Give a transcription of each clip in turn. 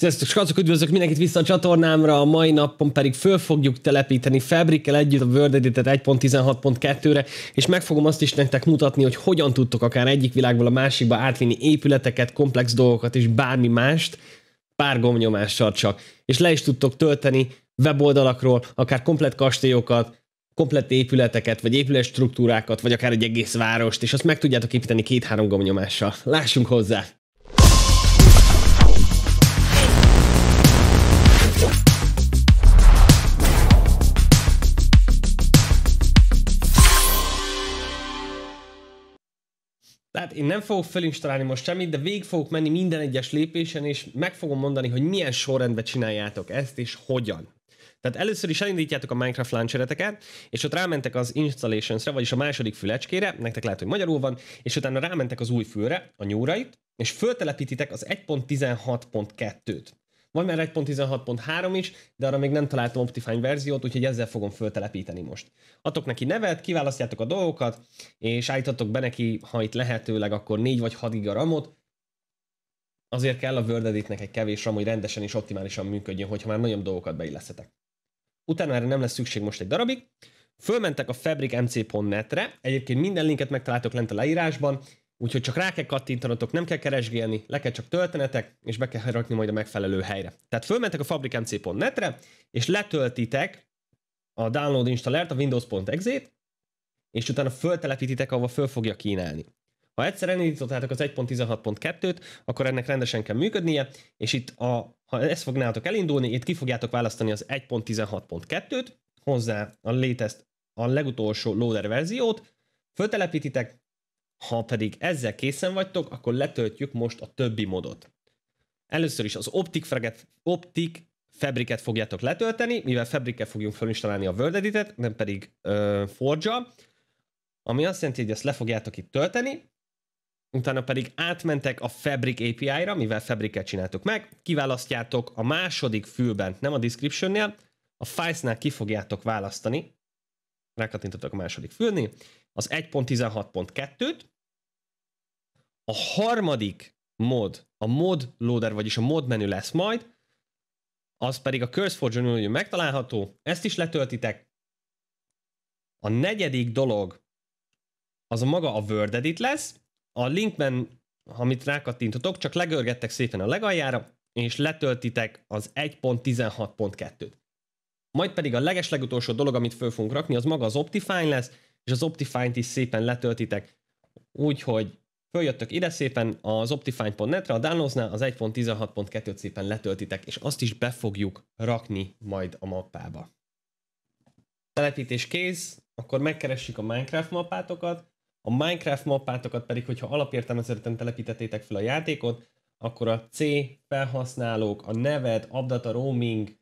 Sziasztok, srácok, üdvözlök mindenkit vissza a csatornámra, a mai napon pedig föl fogjuk telepíteni Fabrikkel együtt a World edit 1.16.2-re, és meg fogom azt is nektek mutatni, hogy hogyan tudtok akár egyik világból a másikba átvinni épületeket, komplex dolgokat és bármi mást, pár gomnyomással csak. És le is tudtok tölteni weboldalakról, akár komplet kastélyokat, komplett épületeket, vagy épület struktúrákat, vagy akár egy egész várost, és azt meg tudjátok építeni két-három gomnyomással. Lássunk hozzá! én nem fogok fölinstalálni most semmit, de végig fogok menni minden egyes lépésen, és meg fogom mondani, hogy milyen sorrendben csináljátok ezt, és hogyan. Tehát először is elindítjátok a Minecraft launchereteket, és ott rámentek az installationsre, vagyis a második fülecskére, nektek lehet, hogy magyarul van, és utána rámentek az új fülre, a nyúrait, és föltelepítitek az 1.16.2-t. Van már 1.16.3 is, de arra még nem találtam Optifine verziót, úgyhogy ezzel fogom föltelepíteni most. Adok neki nevet, kiválasztjátok a dolgokat, és állítatok be neki, ha itt lehetőleg, akkor 4 vagy 6 giga ramot, azért kell a Word Editnek egy kevés RAM, hogy rendesen és optimálisan működjön, hogyha már nagyon dolgokat beilleszetek. Utána erre nem lesz szükség most egy darabig. Fölmentek a fabricmc.net-re, egyébként minden linket megtaláltok lent a leírásban, Úgyhogy csak rá kell kattintanatok, nem kell keresgélni, le kell csak töltenetek, és be kell rakni majd a megfelelő helyre. Tehát fölmentek a fabrikmc.net-re, és letöltitek a download installert, a windows.exe-t, és utána föltelepítitek, ahova föl fogja kínálni. Ha egyszer elindítottátok az 1.16.2-t, akkor ennek rendesen kell működnie, és itt, a, ha ezt fognátok elindulni, itt ki fogjátok választani az 1.16.2-t, hozzá a létezt, a legutolsó loader verziót, föltelepítitek, ha pedig ezzel készen vagytok, akkor letöltjük most a többi modot. Először is az Optic, Fraget, Optic Fabricet fogjátok letölteni, mivel Fabrickel fogjunk felinstalálni a World Edit-et, nem pedig uh, Forge-a, ami azt jelenti, hogy ezt le fogjátok itt tölteni, utána pedig átmentek a Fabric API-ra, mivel Fabric-et csináltuk meg, kiválasztjátok a második fülben, nem a description-nél, a files-nál ki fogjátok választani, rákattintotok a második fülni, az 1.16.2-t, a harmadik mod, a mod loader, vagyis a mod menü lesz majd, az pedig a CurseForge-on megtalálható, ezt is letöltitek. A negyedik dolog az a maga a Word Edit lesz, a linkben, amit rákattintotok, csak legörgettek szépen a legaljára, és letöltitek az 1.16.2-t. Majd pedig a legeslegutolsó dolog, amit föl fogunk rakni, az maga az Optifine lesz, és az Optifine-t is szépen letöltitek, úgyhogy följöttök ide szépen az optifine.net-re, a downloadsnál az 1.16.2-t szépen letöltitek, és azt is be fogjuk rakni majd a mappába. Telepítés kész, akkor megkeressük a Minecraft mappátokat, a Minecraft mappátokat pedig, hogyha alapértelmezetten telepítettétek fel a játékot, akkor a C felhasználók, a neved, abdata roaming,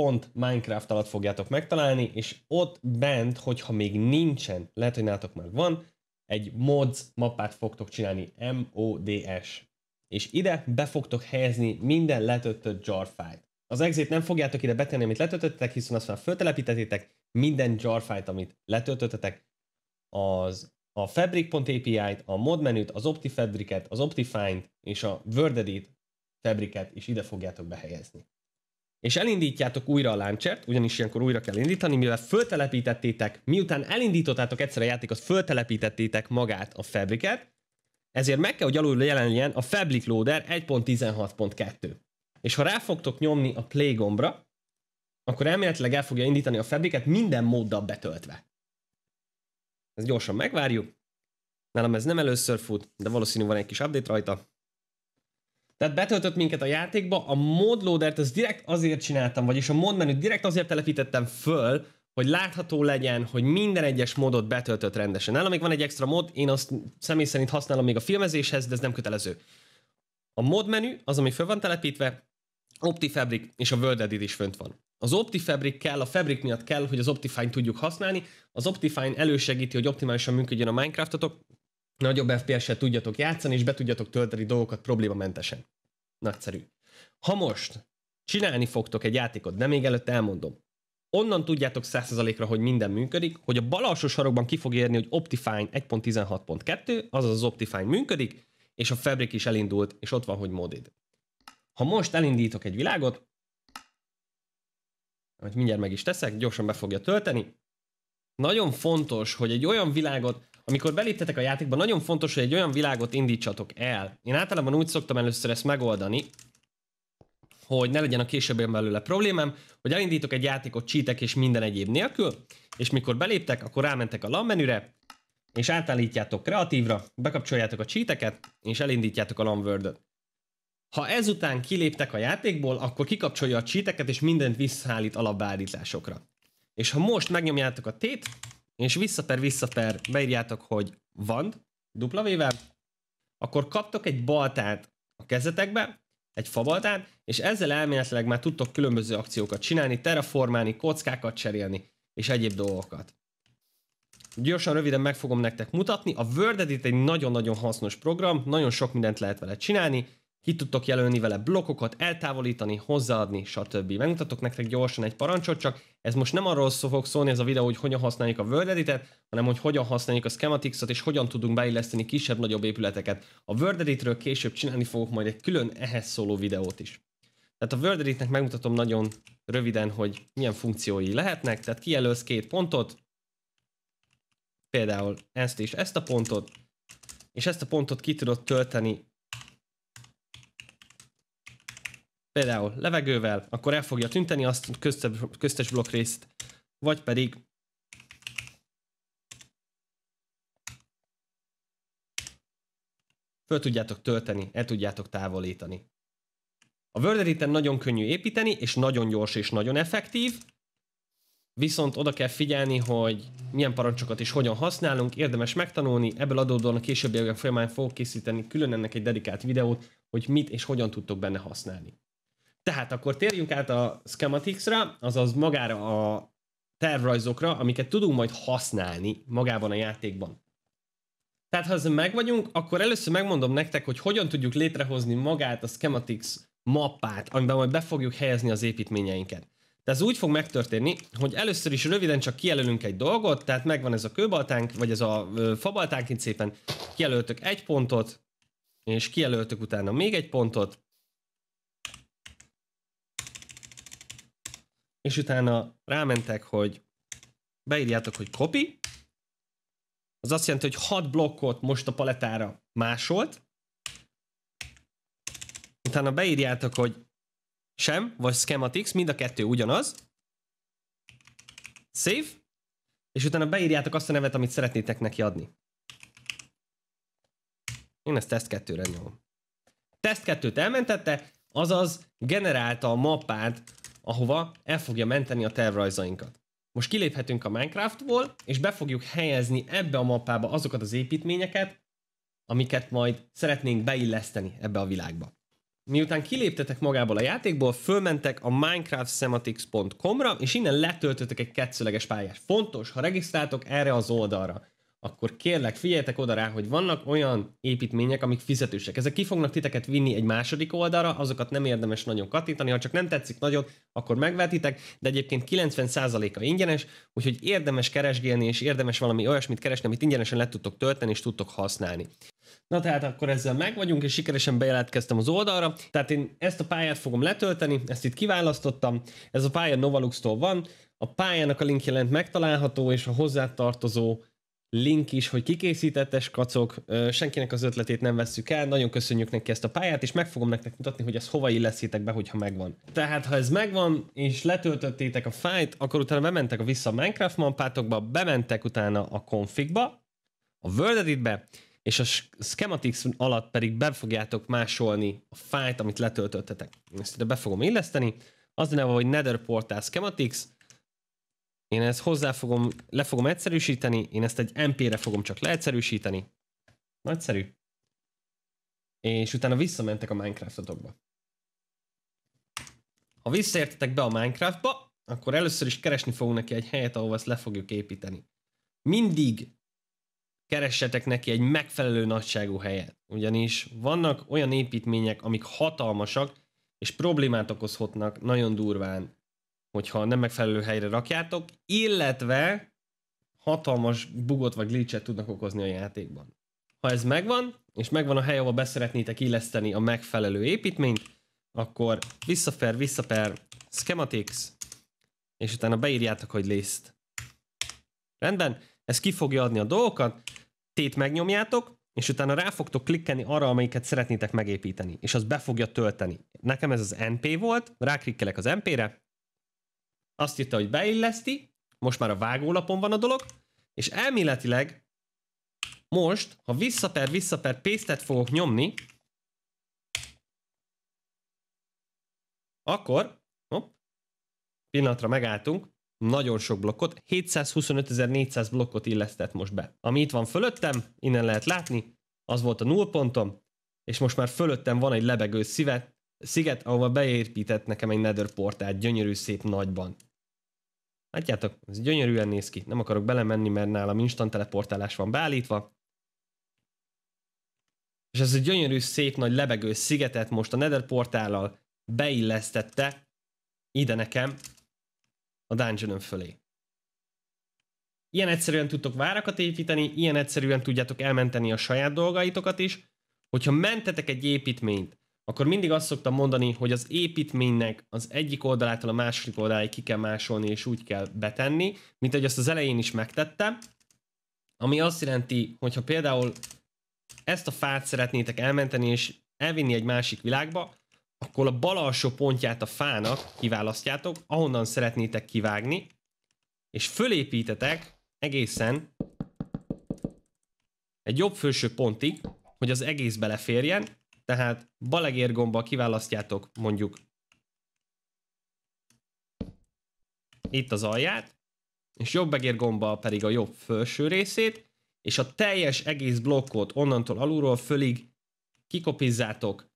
pont Minecraft alatt fogjátok megtalálni, és ott bent, hogyha még nincsen, lehet, hogy nátok már van, egy mods mappát fogtok csinálni, MODS. És ide be fogtok helyezni minden letöltött jar fájt. Az exit nem fogjátok ide betenni, amit letöltöttetek, hiszen azt már föltelepítettétek, minden jar fájt, amit letöltöttetek, az a fabric.api-t, a mod menüt, az OptiFabric-et, az OptiFind és a WordEdit fabriket is ide fogjátok behelyezni és elindítjátok újra a láncsert, ugyanis ilyenkor újra kell indítani, mivel föltelepítettétek, miután elindítottátok egyszer a játékot, föltelepítettétek magát a fabriket, ezért meg kell, hogy alul jelenjen a Fabric Loader 1.16.2. És ha rá fogtok nyomni a play gombra, akkor elméletileg el fogja indítani a fabriket minden móddal betöltve. Ezt gyorsan megvárjuk. Nálam ez nem először fut, de valószínű van egy kis update rajta. Tehát betöltött minket a játékba, a mod loadert az direkt azért csináltam, vagyis a mod menüt direkt azért telepítettem föl, hogy látható legyen, hogy minden egyes modot betöltött rendesen. Nálam még van egy extra mod, én azt személy szerint használom még a filmezéshez, de ez nem kötelező. A mod menü, az, ami föl van telepítve, OptiFabric és a World Edit is fönt van. Az OptiFabric kell, a Fabric miatt kell, hogy az Optifine tudjuk használni. Az Optifine elősegíti, hogy optimálisan működjön a Minecraftotok, nagyobb FPS-et tudjatok játszani, és be tudjatok tölteni dolgokat problémamentesen. Nagyszerű. Ha most csinálni fogtok egy játékot, de még előtt elmondom, onnan tudjátok 100%-ra, hogy minden működik, hogy a bal alsó sarokban ki fog érni, hogy Optifine 1.16.2, azaz az Optifine működik, és a Fabric is elindult, és ott van, hogy modded. Ha most elindítok egy világot, amit mindjárt meg is teszek, gyorsan be fogja tölteni, nagyon fontos, hogy egy olyan világot amikor beléptetek a játékba, nagyon fontos, hogy egy olyan világot indítsatok el. Én általában úgy szoktam először ezt megoldani, hogy ne legyen a későbben belőle problémám, hogy elindítok egy játékot csítek és minden egyéb nélkül, és mikor beléptek, akkor rámentek a LAN menüre, és átállítjátok kreatívra, bekapcsoljátok a cheateket, és elindítjátok a LAN world Ha ezután kiléptek a játékból, akkor kikapcsolja a cheateket, és mindent visszaállít alapbeállításokra. És ha most megnyomjátok a tét, és visszaper visszaper beírjátok, hogy van dupla vével, akkor kaptok egy baltát a kezetekbe, egy fabaltát, és ezzel elméletileg már tudtok különböző akciókat csinálni, terraformálni, kockákat cserélni, és egyéb dolgokat. Gyorsan, röviden meg fogom nektek mutatni. A Word Edit egy nagyon-nagyon hasznos program, nagyon sok mindent lehet vele csinálni, ki tudtok jelölni vele blokkokat, eltávolítani, hozzáadni, stb. Megmutatok nektek gyorsan egy parancsot, csak ez most nem arról szó fog szólni ez a videó, hogy hogyan használjuk a Word Edit-et, hanem hogy hogyan használjuk a Schematics-ot, és hogyan tudunk beilleszteni kisebb-nagyobb épületeket. A Word Editről később csinálni fogok majd egy külön ehhez szóló videót is. Tehát a Word Editnek megmutatom nagyon röviden, hogy milyen funkciói lehetnek, tehát kijelölsz két pontot, például ezt és ezt a pontot, és ezt a pontot ki tudod tölteni például levegővel, akkor el fogja tünteni azt a köztes blokkrészt, vagy pedig föl tudjátok tölteni, el tudjátok távolítani. A Word nagyon könnyű építeni, és nagyon gyors és nagyon effektív, viszont oda kell figyelni, hogy milyen parancsokat és hogyan használunk, érdemes megtanulni, ebből adódóan a későbbiekben folyamán fogok készíteni külön ennek egy dedikált videót, hogy mit és hogyan tudtok benne használni. Tehát akkor térjünk át a schematics-ra, azaz magára a tervrajzokra, amiket tudunk majd használni magában a játékban. Tehát ha ezzel meg vagyunk, akkor először megmondom nektek, hogy hogyan tudjuk létrehozni magát a schematics mappát, amiben majd be fogjuk helyezni az építményeinket. De ez úgy fog megtörténni, hogy először is röviden csak kijelölünk egy dolgot, tehát megvan ez a kőbaltánk, vagy ez a fabaltánk, itt szépen kijelöltök egy pontot, és kijelöltök utána még egy pontot, és utána rámentek, hogy beírjátok, hogy copy, az azt jelenti, hogy 6 blokkot most a paletára másolt, utána beírjátok, hogy sem, vagy schematics, mind a kettő ugyanaz, save, és utána beírjátok azt a nevet, amit szeretnétek neki adni. Én ezt test 2-re nyomom. Test 2-t elmentette, azaz generálta a mappát ahova el fogja menteni a tervrajzainkat. Most kiléphetünk a Minecraftból, és be fogjuk helyezni ebbe a mappába azokat az építményeket, amiket majd szeretnénk beilleszteni ebbe a világba. Miután kiléptetek magából a játékból, fölmentek a minecraftsematics.com-ra, és innen letöltöttek egy kettőleges pályát. Fontos, ha regisztráltok erre az oldalra akkor kérlek, figyeljetek oda rá, hogy vannak olyan építmények, amik fizetősek. Ezek ki fognak titeket vinni egy második oldalra, azokat nem érdemes nagyon kattintani, ha csak nem tetszik nagyon, akkor megvetitek, de egyébként 90%-a ingyenes, úgyhogy érdemes keresgélni, és érdemes valami olyasmit keresni, amit ingyenesen le tudtok tölteni, és tudtok használni. Na tehát akkor ezzel meg vagyunk, és sikeresen bejelentkeztem az oldalra. Tehát én ezt a pályát fogom letölteni, ezt itt kiválasztottam. Ez a pálya Novalux-tól van. A pályának a link jelent megtalálható, és a hozzátartozó link is, hogy kikészítettes kacok, senkinek az ötletét nem vesszük el, nagyon köszönjük neki ezt a pályát, és meg fogom nektek mutatni, hogy ezt hova illeszitek be, hogyha megvan. Tehát, ha ez megvan, és letöltöttétek a fájt, akkor utána bementek vissza a Minecraft mappátokba, bementek utána a configba, a World Editbe, és a schematics alatt pedig be fogjátok másolni a fájt, amit letöltöttetek. Ezt ide be fogom illeszteni. Az a neve, hogy Nether Portal Schematics, én ezt hozzá fogom, le fogom egyszerűsíteni, én ezt egy MP-re fogom csak leegyszerűsíteni. Nagyszerű. És utána visszamentek a Minecraftotokba. Ha visszaértetek be a Minecraftba, akkor először is keresni fogunk neki egy helyet, ahol ezt le fogjuk építeni. Mindig keressetek neki egy megfelelő nagyságú helyet. Ugyanis vannak olyan építmények, amik hatalmasak, és problémát okozhatnak nagyon durván hogyha nem megfelelő helyre rakjátok, illetve hatalmas bugot vagy glitchet tudnak okozni a játékban. Ha ez megvan, és megvan a hely, ahol beszeretnétek illeszteni a megfelelő építményt, akkor visszafer, visszafer, schematics, és utána beírjátok, hogy list. Rendben? Ez ki fogja adni a dolgokat, tét megnyomjátok, és utána rá fogtok klikkeni arra, amelyiket szeretnétek megépíteni, és az be fogja tölteni. Nekem ez az NP volt, ráklikkelek az NP-re, azt írta, hogy beilleszti, most már a vágólapon van a dolog, és elméletileg most, ha vissza per vissza per paste fogok nyomni, akkor, hopp, pillanatra megálltunk, nagyon sok blokkot, 725.400 blokkot illesztett most be. Ami itt van fölöttem, innen lehet látni, az volt a null pontom, és most már fölöttem van egy lebegő szívet, sziget, ahova beépített nekem egy nether portált, gyönyörű szép nagyban. Látjátok, ez gyönyörűen néz ki. Nem akarok belemenni, mert nálam instant teleportálás van beállítva. És ez a gyönyörű, szép nagy lebegő szigetet most a Nether portállal beillesztette ide nekem a dungeon fölé. Ilyen egyszerűen tudtok várakat építeni, ilyen egyszerűen tudjátok elmenteni a saját dolgaitokat is. Hogyha mentetek egy építményt, akkor mindig azt szoktam mondani, hogy az építménynek az egyik oldalától a második oldaláig ki kell másolni, és úgy kell betenni, mint ahogy azt az elején is megtettem, ami azt jelenti, hogyha például ezt a fát szeretnétek elmenteni, és elvinni egy másik világba, akkor a bal alsó pontját a fának kiválasztjátok, ahonnan szeretnétek kivágni, és fölépítetek egészen egy jobb felső pontig, hogy az egész beleférjen, tehát gomba kiválasztjátok mondjuk itt az alját, és jobb egér gomba pedig a jobb felső részét, és a teljes egész blokkot onnantól alulról fölig kikopizzátok,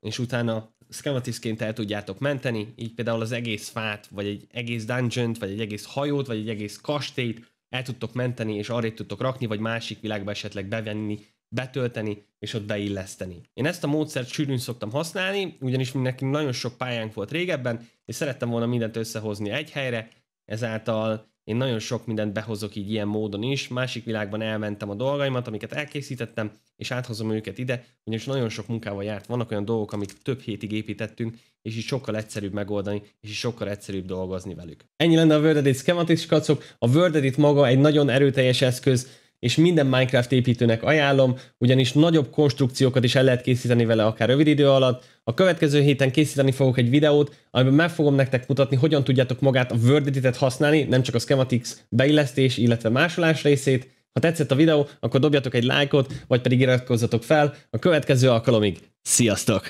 és utána szkematiszként el tudjátok menteni, így például az egész fát, vagy egy egész dungeon vagy egy egész hajót, vagy egy egész kastélyt el tudtok menteni, és arra tudtok rakni, vagy másik világba esetleg bevenni, betölteni, és ott beilleszteni. Én ezt a módszert sűrűn szoktam használni, ugyanis nekünk nagyon sok pályánk volt régebben, és szerettem volna mindent összehozni egy helyre, ezáltal én nagyon sok mindent behozok így ilyen módon is, másik világban elmentem a dolgaimat, amiket elkészítettem, és áthozom őket ide, ugyanis nagyon sok munkával járt. Vannak olyan dolgok, amit több hétig építettünk, és így sokkal egyszerűbb megoldani, és így sokkal egyszerűbb dolgozni velük. Ennyi lenne a Word Edit Schematics kacok. A Word Edit maga egy nagyon erőteljes eszköz, és minden Minecraft építőnek ajánlom, ugyanis nagyobb konstrukciókat is el lehet készíteni vele akár rövid idő alatt. A következő héten készíteni fogok egy videót, amiben meg fogom nektek mutatni, hogyan tudjátok magát a Word Edit-et használni, nem csak a Schematics beillesztés, illetve másolás részét. Ha tetszett a videó, akkor dobjatok egy lájkot, vagy pedig iratkozzatok fel. A következő alkalomig. Sziasztok!